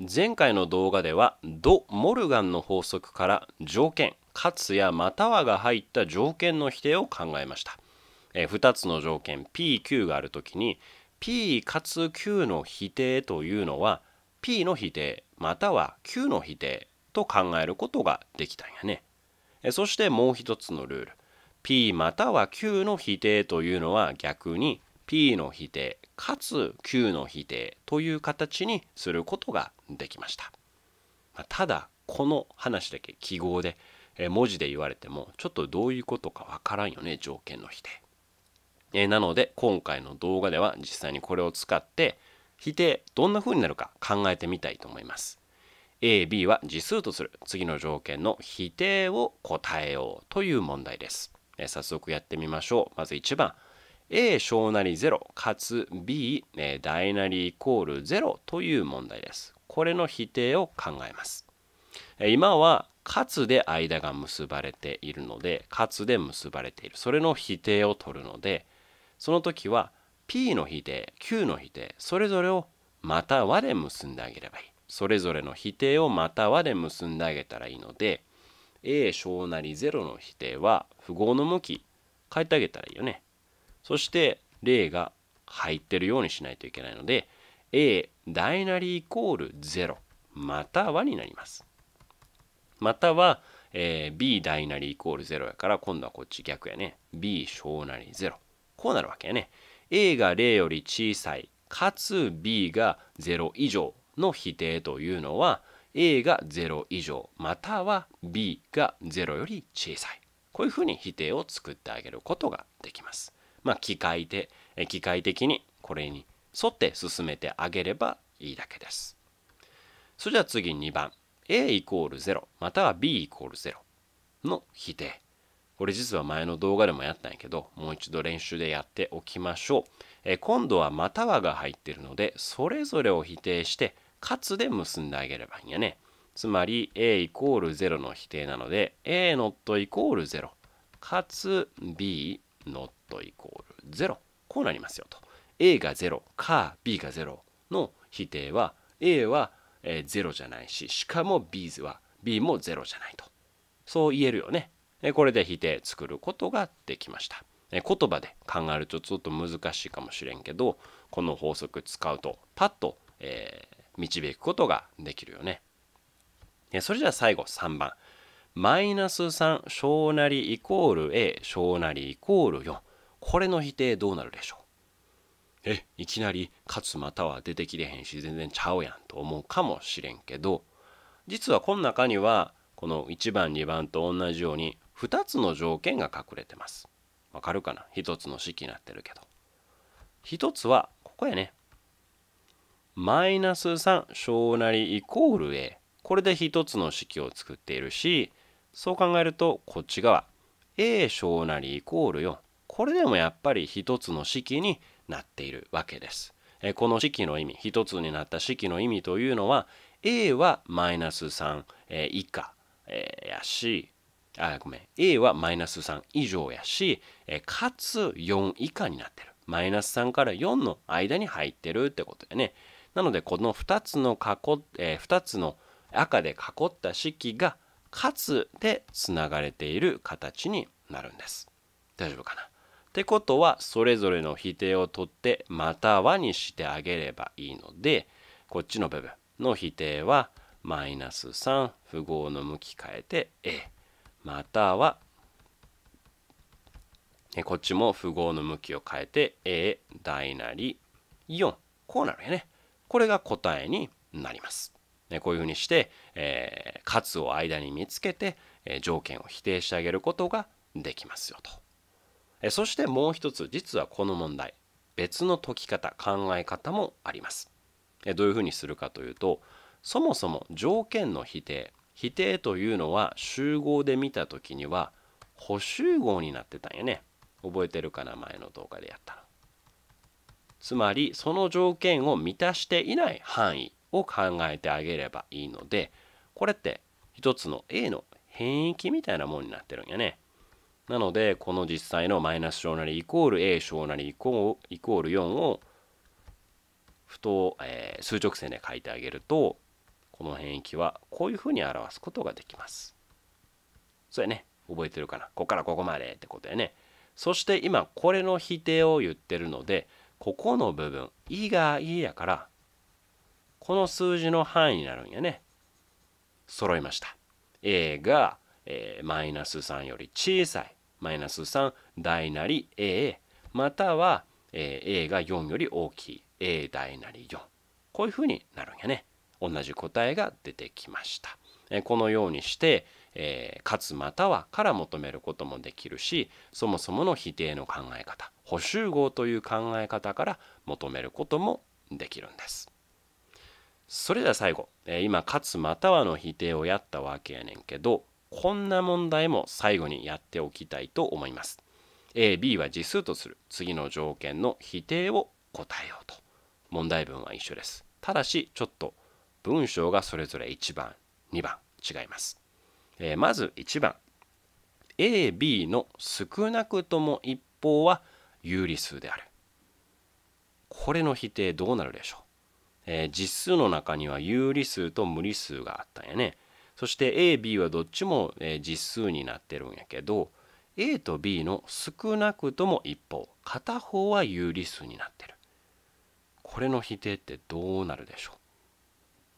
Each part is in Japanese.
前回の動画ではド・モルガンの法則から条件かつやまたはが入った条件の否定を考えました、え2つの条件 PQ がある時に P かつ Q の否定というのは P の否定または Q の否定と考えることができたんやねそしてもう一つのルール P または Q の否定というのは逆に P の否定かつ Q の否定という形にすることができました。ただこの話だけ記号で文字で言われてもちょっとどういうことかわからんよね条件の否定。えなので今回の動画では実際にこれを使って否定どんな風になるか考えてみたいと思います。AB は次数とする次の条件の否定を答えようという問題です。え早速やってみましょう。まず1番 A 小なり0かつ B 大なりイコール0という問題です。これの否定を考えます。今はかつで間が結ばれているのでかつで結ばれているそれの否定を取るのでその時は P の否定 Q の否定それぞれをまたはで結んであげればいいそれぞれの否定をまたはで結んであげたらいいので A 小なり0の否定は符号の向き変えてあげたらいいよね。そして例が入ってるようにしないといけないので A 大なりイコール0またはになります。または、えー、B 大なりイコール0やから今度はこっち逆やね。B 小なり0。こうなるわけやね。A が0より小さいかつ B が0以上の否定というのは A が0以上または B が0より小さい。こういうふうに否定を作ってあげることができます。まあ、機械で機械的にこれに沿って進めてあげればいいだけです。それじゃあ次2番 a イコール0または b イコール0の否定。これ実は前の動画でもやったんやけどもう一度練習でやっておきましょう。え今度はまたはが入ってるのでそれぞれを否定してかつで結んであげればいいんやね。つまり a イコール0の否定なので a ノットイコール0かつ b ノットイコール0こうなりますよと A が0か B が0の否定は A は0じゃないししかも B は B も0じゃないとそう言えるよねこれで否定作ることができました言葉で考えるとちょっと難しいかもしれんけどこの法則使うとパッと、えー、導くことができるよねそれじゃあ最後3番マイナス3小なりイコール A 小なりイコール4これの否定どうなるでしょうえいきなり「勝つまたは出てきれへんし全然ちゃうやん」と思うかもしれんけど実はこの中にはこの1番2番と同じように2つの条件が隠れてます。わかるかな ?1 つの式になってるけど。1つはここやね。マイナス3小なりイコール A。これで1つの式を作っているしそう考えるとこっち側 A 小なりイコール4。これでもやっぱり一つの式になっているわけです。えこの式の意味、一つになった式の意味というのは、A はマイナス3、以下、やし、あ、ごめん、A はマイナス3以上やし、かつ4以下になってる。マイナス3から4の間に入ってるってことだよね。なので、この2つの囲、えー、2つの赤で囲った式が、かつでつながれている形になるんです。大丈夫かなってことはそれぞれの否定をとってまたはにしてあげればいいのでこっちの部分の否定はマイナス3符号の向き変えて A またはこっちも符号の向きを変えて A 大なり4こうなるよねこれが答えになります。こういうふうにして、えー、かつを間に見つけて、え条件を否定してあげることができますよと。えそしてもう一つ実はこの問題別の解き方考え方もあります。えどういうふうにするかというとそもそも条件の否定否定というのは集合で見た時には補集合になってたんやね。覚えてるかな前の動画でやったの。つまりその条件を満たしていない範囲を考えてあげればいいのでこれって一つの A の変域みたいなもんになってるんやね。なので、この実際のマイナス小なりイコール A 小なりイコール4を不等、えー、数直線で書いてあげると、この辺域はこういうふうに表すことができます。それね、覚えてるかな。ここからここまでってことやね。そして今、これの否定を言ってるので、ここの部分、以外やから、この数字の範囲になるんやね。揃いました。A が、えマイナス3より小さい。マイナス3大なり A または、え A が4より大きい A 大なり4こういうふうになるんやね同じ答えが出てきました、えこのようにして、えかつまたはから求めることもできるしそもそもの否定の考え方補集合という考え方から求めることもできるんですそれでは最後、え今「かつまたは」の否定をやったわけやねんけどこんな問題も最後にやっておきたいと思います。A、B は実数とする次の条件の否定を答えようと。問題文は一緒です。ただし、ちょっと文章がそれぞれ1番、2番違います。えー、まず1番。A、B の少なくとも一方は有理数である。これの否定どうなるでしょう、えー、実数の中には有理数と無理数があったんやね。そして A、B はどっちも、え実数になってるんやけど A と B の少なくとも一方片方は有理数になってる。これの否定ってどうなるでしょ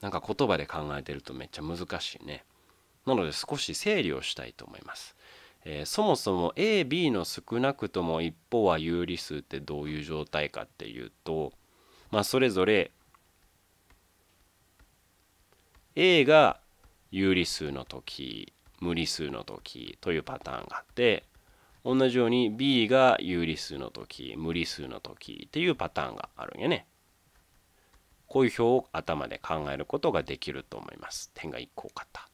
うなんか言葉で考えてるとめっちゃ難しいね。なので少し整理をしたいと思います。えー、そもそも AB の少なくとも一方は有理数ってどういう状態かっていうと、まあ、それぞれ A が有理数の時無理数の時というパターンがあって同じように B が有理数の時無理数の時っていうパターンがあるんやね。こういう表を頭で考えることができると思います。点が1個多かった。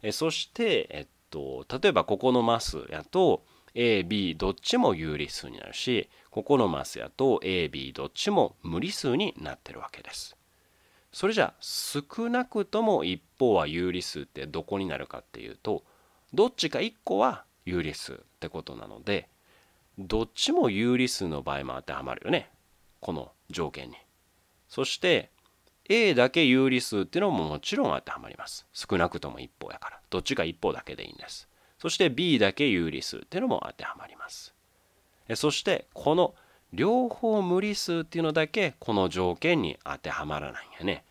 えそして、えっと、例えばここのマスやと AB どっちも有理数になるしここのマスやと AB どっちも無理数になってるわけです。それじゃあ少なくとも一方は有理数ってどこになるかっていうとどっちか1個は有理数ってことなのでどっちも有理数の場合も当てはまるよねこの条件に。そして A だけ有理数っていうのももちろん当てはまります。少なくとも一方やから。どっちか一方だけでいいんです。そして B だけ有理数っていうのも当てはまります。そしてこの両方無理数っていうのだけこの条件に当てはまらないんやね。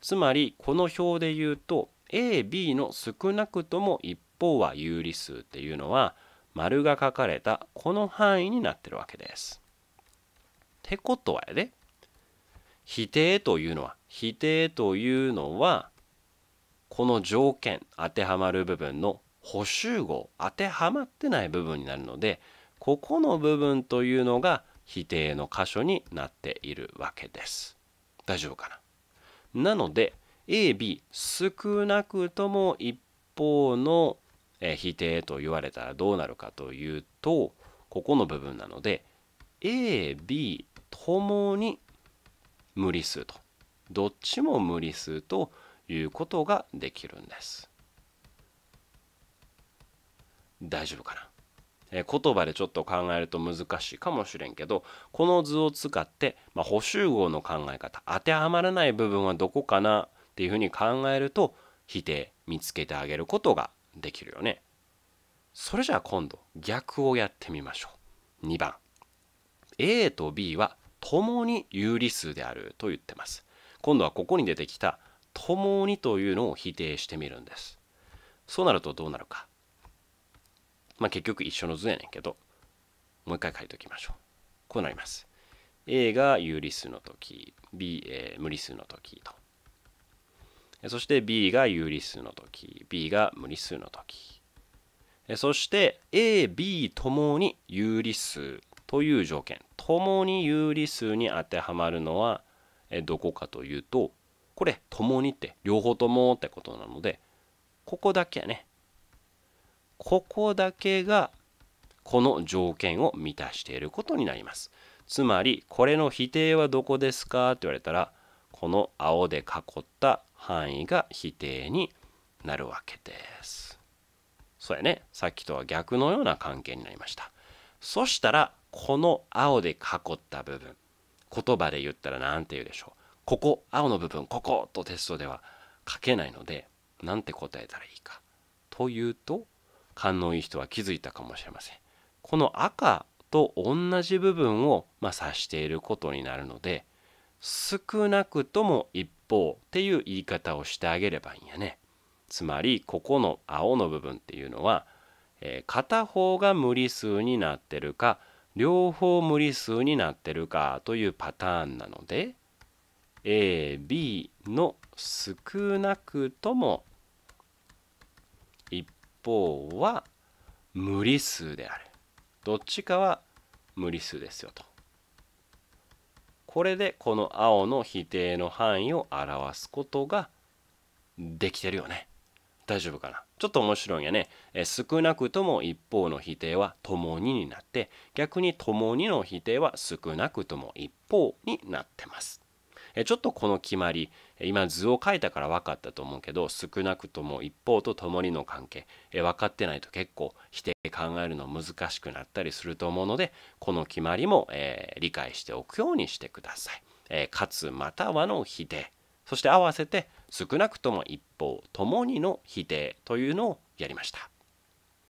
つまりこの表で言うと AB の少なくとも一方は有理数っていうのは丸が書かれたこの範囲になってるわけです。ってことはやで否定というのは否定というのはこの条件当てはまる部分の補集合当てはまってない部分になるのでここの部分というのが否定の箇所になっているわけです。大丈夫かななので AB 少なくとも一方の否定と言われたらどうなるかというとここの部分なので AB ともに無理数とどっちも無理数ということができるんです。大丈夫かなえー、言葉でちょっと考えると難しいかもしれんけどこの図を使って、まあ、補集合の考え方当てはまらない部分はどこかなっていうふうに考えると否定見つけてあげることができるよね。それじゃあ今度逆をやってみましょう。2番 A と B は共に有理数であると言ってます。今度はここに出てきた「共に」というのを否定してみるんです。そうなるとどうなるか。まあ、結局一緒の図やねんけど、もう一回書いときましょう。こうなります。A が有理数の時、B、えー、無理数の時と。そして B が有理数の時、B が無理数の時。そして A、B ともに有理数という条件。ともに有理数に当てはまるのはどこかというと、これ、ともにって、両方ともってことなので、ここだけやね。ここだけがこの条件を満たしていることになります。つまりこれの否定はどこですかって言われたらこの青で囲った範囲が否定になるわけです。そうやねさっきとは逆のような関係になりました。そしたらこの青で囲った部分言葉で言ったら何て言うでしょうここ青の部分こことテストでは書けないので何て答えたらいいかというと勘のいい人は気づいたかもしれません。この赤と同じ部分を、ま指していることになるので少なくとも一方っていう言い方をしてあげればいいんやね。つまりここの青の部分っていうのは、えー、片方が無理数になってるか両方無理数になってるかというパターンなので AB の少なくとも方は無理数であるどっちかは無理数ですよとこれでこの青の否定の範囲を表すことができてるよね大丈夫かなちょっと面白いんやねえ少なくとも一方の否定は「共に」になって逆に「共に」の否定は少なくとも一方になってますえちょっとこの決まり今図を書いたから分かったと思うけど少なくとも一方と共にの関係え分かってないと結構否定考えるの難しくなったりすると思うのでこの決まりも、えー、理解しておくようにしてください。えかつまたはの否定そして合わせて少なくとも一方共にの否定というのをやりました。